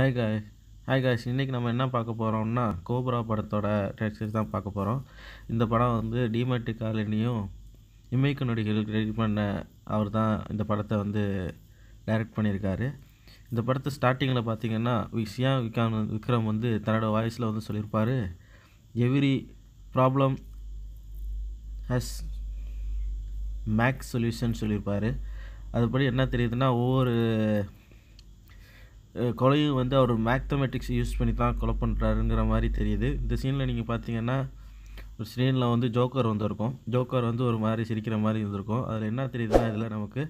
hi காய் hi guys இன்றைக்கி நம்ம என்ன பார்க்க போகிறோம்னா கோபுரா படத்தோட டேக்ஸஸ் தான் பார்க்க போகிறோம் இந்த படம் வந்து டிமெட்டு காலனியும் இமைக்கு நொடிகள் ரெடி பண்ண அவர் தான் இந்த படத்தை வந்து டைரக்ட் பண்ணியிருக்காரு இந்த படத்தை ஸ்டார்டிங்கில் பார்த்தீங்கன்னா விஷயம் விக்ரம் விக்ரம் வந்து தன்னோட வாய்ஸில் வந்து சொல்லியிருப்பார் every problem has makes solution சொல்லியிருப்பார் அதுபடி என்ன தெரியுதுன்னா ஒவ்வொரு கொலையும் வந்து அவர் மேத்தமெட்டிக்ஸ் யூஸ் பண்ணி தான் கொலை பண்ணுறாருங்கிற மாதிரி தெரியுது இந்த சீனில் நீங்கள் பார்த்தீங்கன்னா ஒரு சீனில் வந்து ஜோக்கர் வந்திருக்கும் ஜோக்கர் வந்து ஒரு மாதிரி சிரிக்கிற மாதிரி இருந்திருக்கும் அதில் என்ன தெரியுதுன்னா இதில் நமக்கு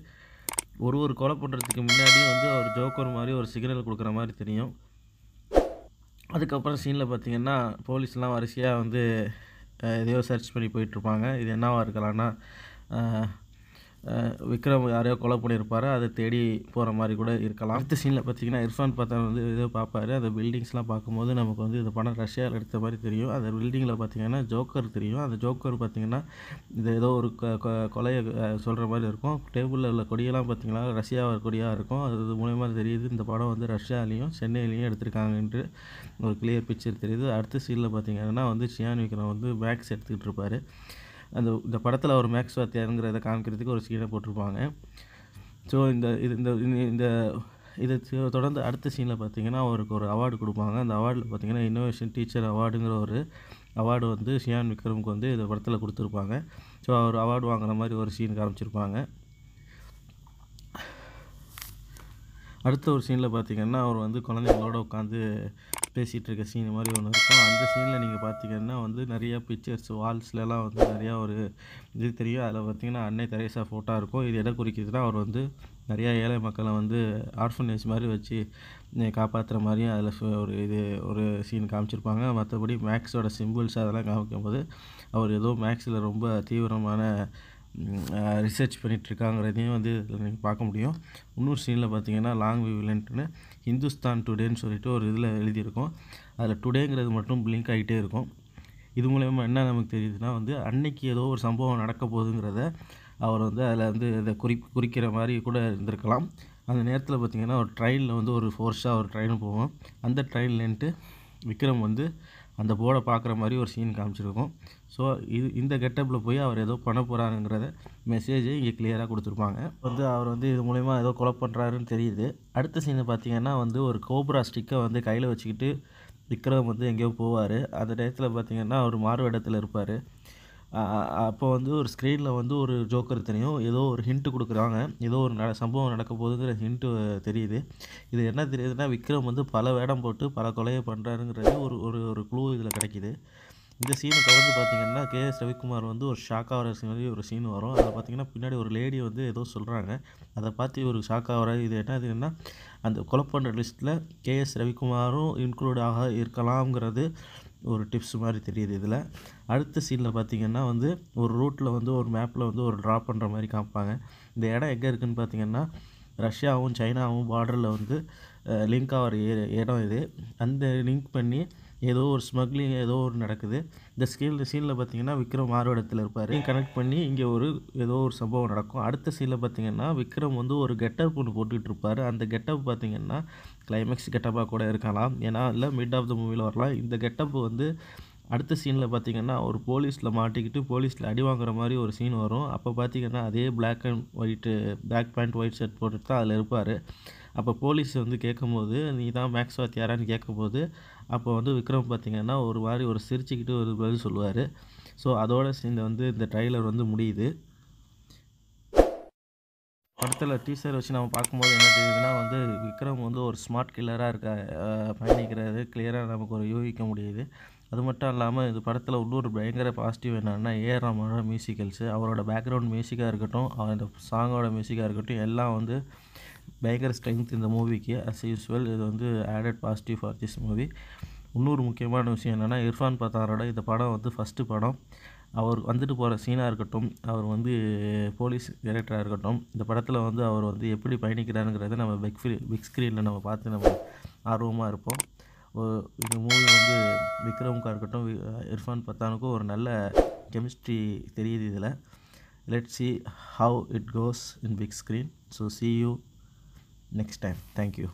ஒரு ஒரு கொலை பண்ணுறதுக்கு முன்னாடியும் வந்து அவர் ஜோக்கர் மாதிரி ஒரு சிக்னல் கொடுக்குற மாதிரி தெரியும் அதுக்கப்புறம் சீனில் பார்த்தீங்கன்னா போலீஸ்லாம் வரிசையாக வந்து எதையோ சர்ச் பண்ணி போயிட்டுருப்பாங்க இது என்னவாக இருக்கலாம்னா விக்ரம் யாரையோ கொலை பண்ணியிருப்பார் அதை தேடி போகிற மாதிரி கூட இருக்கலாம் அடுத்த சீனில் பார்த்தீங்கன்னா இர்ஃபான் பார்த்தா வந்து இதை பார்ப்பாரு அந்த பில்டிங்ஸ்லாம் பார்க்கும்போது நமக்கு வந்து இந்த படம் ரஷ்யாவில் எடுத்த மாதிரி தெரியும் அந்த பில்டிங்கில் பார்த்தீங்கன்னா ஜோக்கர் தெரியும் அந்த ஜோக்கர் பார்த்தீங்கன்னா இது ஏதோ ஒரு கொலையை சொல்கிற மாதிரி இருக்கும் டேபிளில் உள்ள கொடியெல்லாம் பார்த்தீங்கன்னா ரஷ்யா கொடியாக இருக்கும் அது மூலயமா தெரியுது இந்த படம் வந்து ரஷ்யாலேயும் சென்னையிலையும் எடுத்திருக்காங்கன்ட்டு ஒரு கிளியர் பிக்சர் தெரியுது அடுத்த சீனில் பார்த்தீங்கன்னா வந்து சியான் விக்ரம் வந்து பேக்ஸ் எடுத்துக்கிட்டு இருப்பார் அந்த இந்த படத்தில் அவர் மேக்ஸ் வாத்தியாருங்கிறத காமிக்கிறதுக்கு ஒரு சீனை போட்டிருப்பாங்க ஸோ இந்த இது இந்த இந்த இதை தொடர்ந்து அடுத்த சீனில் பார்த்தீங்கன்னா அவருக்கு ஒரு அவார்டு கொடுப்பாங்க அந்த அவார்டில் பார்த்தீங்கன்னா இன்னோவேஷன் டீச்சர் அவார்டுங்கிற ஒரு அவார்டு வந்து ஷியான் விக்ரமுக்கு வந்து இந்த படத்தில் கொடுத்துருப்பாங்க ஸோ அவர் அவார்டு வாங்குற மாதிரி ஒரு சீன் காமிச்சிருப்பாங்க அடுத்த ஒரு சீனில் பார்த்திங்கன்னா அவர் வந்து குழந்தைங்களோட உட்காந்து பேசிகிட்டு இருக்க சீன் மாதிரி ஒன்று இருக்கும் அந்த சீனில் நீங்கள் பார்த்தீங்கன்னா வந்து நிறையா பிக்சர்ஸ் வால்ஸ்லலாம் வந்து நிறையா ஒரு இது தெரியும் அதில் பார்த்தீங்கன்னா அன்னை தெரேசா ஃபோட்டோ இருக்கும் இது எதை குறிக்கிதுன்னா அவர் வந்து நிறையா ஏழை மக்களை வந்து ஆர்ஃபனேஜ் மாதிரி வச்சு காப்பாற்றுற மாதிரியும் அதில் ஒரு இது ஒரு சீன் காமிச்சிருப்பாங்க மற்றபடி மேக்ஸோட சிம்பிள்ஸ் அதெல்லாம் காமிக்கும் போது அவர் ஏதோ மேக்ஸில் ரொம்ப தீவிரமான ரிசர்ச் பண்ணிகிட்ருக்காங்கிறதையும் வந்து நீங்கள் பார்க்க முடியும் இன்னொரு சீனில் பார்த்தீங்கன்னா லாங் விவிலன்ட்னு ஹிந்துஸ்தான் டுடேன்னு சொல்லிட்டு ஒரு இதில் எழுதியிருக்கோம் அதில் டுடேங்கிறது மட்டும் பிளிங்க் ஆகிட்டே இருக்கும் இது மூலயமா என்ன நமக்கு தெரியுதுன்னா வந்து அன்னைக்கு ஏதோ ஒரு சம்பவம் நடக்க போகுதுங்கிறத அவர் வந்து அதில் வந்து இதை குறி குறிக்கிற மாதிரி கூட இருந்திருக்கலாம் அந்த நேரத்தில் பார்த்திங்கன்னா ஒரு ட்ரெயினில் வந்து ஒரு ஃபோர்ஸாக ஒரு ட்ரெயின் போவோம் அந்த ட்ரெயின்லேன்ட்டு விக்ரம் வந்து அந்த போர்டை பார்க்குற மாதிரி ஒரு சீன் காமிச்சிருக்கும் ஸோ இது இந்த கெட்டப்பில் போய் அவர் ஏதோ பண்ண போகிறாருங்கிறத மெசேஜை இங்கே கிளியராக கொடுத்துருப்பாங்க வந்து அவர் வந்து இது மூலயமா ஏதோ கொலை பண்ணுறாருன்னு தெரியுது அடுத்த சீனை பார்த்திங்கன்னா வந்து ஒரு கோப்ரா ஸ்டிக்கை வந்து கையில் வச்சுக்கிட்டு விக்ரம் வந்து எங்கேயோ போவார் அந்த டயத்தில் பார்த்திங்கன்னா அவர் மாறு இடத்துல இருப்பார் அப்போ வந்து ஒரு ஸ்க்ரீனில் வந்து ஒரு ஜோக்கர் தெரியும் ஏதோ ஒரு ஹிண்ட்டு கொடுக்குறாங்க ஏதோ ஒரு நட சம்பவம் நடக்க போகுதுங்கிற ஹிண்ட்டு தெரியுது இது என்ன தெரியுதுன்னா விக்ரம் வந்து பல வேடம் போட்டு பல கொலையை பண்ணுறாருங்கிறது ஒரு ஒரு ஒரு க்ளூ இதில் கிடைக்கிது இந்த சீனை தொடர்ந்து பார்த்தீங்கன்னா கே எஸ் ரவிக்குமார் வந்து ஒரு ஷாக் ஆகிற ஒரு சீன் வரும் அதை பார்த்தீங்கன்னா பின்னாடி ஒரு லேடி வந்து ஏதோ சொல்கிறாங்க அதை பார்த்து ஒரு ஷாக் ஆகிற இது என்ன தெரியுதுன்னா அந்த கொலை பண்ணுற லிஸ்ட்டில் கே எஸ் ரவிக்குமாரும் இன்க்ளூட் ஆக இருக்கலாம்ங்கிறது ஒரு டிப்ஸ் மாதிரி தெரியுது இதில் அடுத்த சீனில் பார்த்திங்கன்னா வந்து ஒரு ரூட்டில் வந்து ஒரு மேப்பில் வந்து ஒரு ட்ரா பண்ணுற மாதிரி காமிப்பாங்க இந்த இடம் எங்கே இருக்குதுன்னு பார்த்திங்கன்னா ரஷ்யாவும் சைனாவும் பார்டரில் வந்து லிங்க் ஆகிற இடம் இது அந்த லிங்க் பண்ணி ஏதோ ஒரு ஸ்மக்லிங் ஏதோ ஒரு நடக்குது இந்த ஸ்கீல் சீனில் பார்த்தீங்கன்னா விக்ரம் ஆறு இடத்துல இருப்பார் கனெக்ட் பண்ணி இங்கே ஒரு ஏதோ ஒரு சம்பவம் நடக்கும் அடுத்த சீனில் பார்த்தீங்கன்னா விக்ரம் வந்து ஒரு கெட்டப் ஒன்று போட்டுக்கிட்டு இருப்பார் அந்த கெட்டப் பார்த்தீங்கன்னா கிளைமேக்ஸ் கெட்டப்பாக கூட இருக்கலாம் ஏன்னா இல்லை மிட் ஆஃப் த மூவியில் வரலாம் இந்த கெட்டப் வந்து அடுத்த சீனில் பார்த்திங்கன்னா ஒரு போலீஸில் மாட்டிக்கிட்டு போலீஸில் அடி வாங்குற மாதிரி ஒரு சீன் வரும் அப்போ பார்த்திங்கன்னா அதே black and white black pant white shirt போட்டுட்டு தான் அதில் இருப்பார் அப்போ போலீஸ் வந்து கேட்கும்போது நீ தான் மேக்ஸ் யாரான்னு கேட்கும்போது அப்போ வந்து விக்ரம் பார்த்திங்கன்னா ஒரு மாதிரி ஒரு சிரிச்சுக்கிட்டு ஒரு பதில் சொல்லுவார் ஸோ அதோட சீனில் வந்து இந்த ட்ரைலர் வந்து முடியுது படத்தில் டீசர் வச்சு நம்ம பார்க்கும்போது என்ன தெரியுதுன்னா வந்து விக்ரம் வந்து ஒரு ஸ்மார்ட் கில்லராக இருக்க பயணிக்கிறது கிளியராக நமக்கு ஒரு யூகிக்க முடியுது அது மட்டும் இல்லாமல் இந்த படத்தில் உள்ளூர் பயங்கர பாசிட்டிவ் என்னென்னா ஏஆர் ரமனோட மியூசிக்கல்ஸு அவரோட பேக்ரவுண்ட் மியூசிக்காக இருக்கட்டும் அந்த சாங்கோட மியூசிக்காக இருக்கட்டும் எல்லாம் வந்து பயங்கர ஸ்ட்ரென்த் இந்த மூவிக்கு அஸ் யூஸ்வல் இது வந்து added positive for this movie இன்னொரு முக்கியமான விஷயம் என்னென்னா இர்ஃபான் பத்தாரோட இந்த படம் வந்து ஃபஸ்ட்டு படம் அவர் வந்துட்டு போகிற சீனாக இருக்கட்டும் அவர் வந்து போலீஸ் கேரக்டராக இருக்கட்டும் இந்த படத்தில் வந்து அவர் வந்து எப்படி பயணிக்கிறாருங்கிறத நம்ம பிக் பிக் ஸ்க்ரீனில் நம்ம பார்த்து நம்ம ஆர்வமாக இருப்போம் இந்த மூவி வந்து விக்ரமுக்காக இருக்கட்டும் இர்ஃபான் பத்தானுக்கும் ஒரு நல்ல கெமிஸ்ட்ரி தெரியுது இதில் let see how it goes in big screen so see you next time thank you